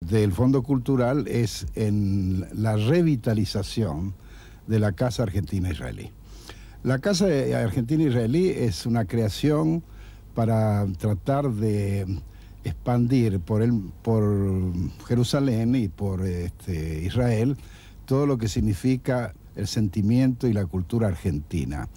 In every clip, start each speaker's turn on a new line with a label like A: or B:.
A: del Fondo Cultural es en la revitalización de la Casa Argentina Israelí. La Casa Argentina Israelí es una creación para tratar de expandir por, por Jerusalén y por este, Israel todo lo que significa el sentimiento y la cultura argentina.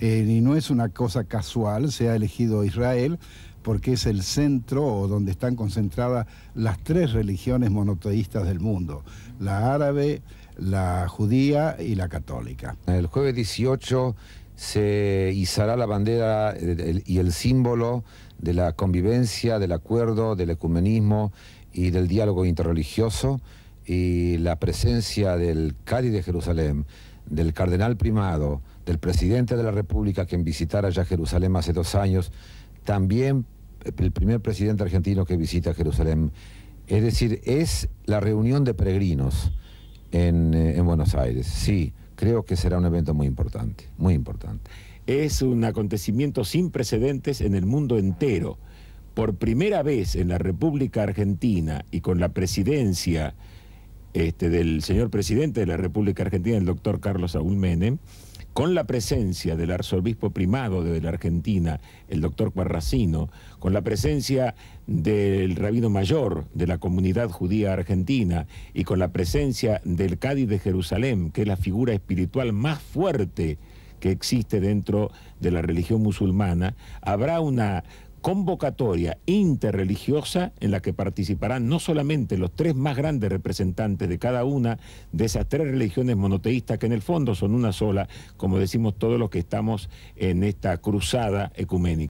A: Eh, y no es una cosa casual, se ha elegido Israel porque es el centro donde están concentradas las tres religiones monoteístas del mundo, la árabe, la judía y la católica.
B: El jueves 18 se izará la bandera eh, y el símbolo de la convivencia, del acuerdo, del ecumenismo y del diálogo interreligioso y la presencia del Cádiz de Jerusalén del cardenal primado, del presidente de la República, quien visitara ya Jerusalén hace dos años, también el primer presidente argentino que visita Jerusalén. Es decir, es la reunión de peregrinos en, eh, en Buenos Aires. Sí, creo que
C: será un evento muy importante, muy importante. Es un acontecimiento sin precedentes en el mundo entero. Por primera vez en la República Argentina y con la presidencia este, del señor presidente de la República Argentina, el doctor Carlos Saúl Menem, con la presencia del arzobispo primado de la Argentina, el doctor Cuarracino, con la presencia del rabino mayor de la comunidad judía argentina y con la presencia del Cádiz de Jerusalén, que es la figura espiritual más fuerte que existe dentro de la religión musulmana, habrá una convocatoria interreligiosa en la que participarán no solamente los tres más grandes representantes de cada una de esas tres religiones monoteístas que en el fondo son una sola, como decimos todos los que estamos en esta cruzada ecuménica.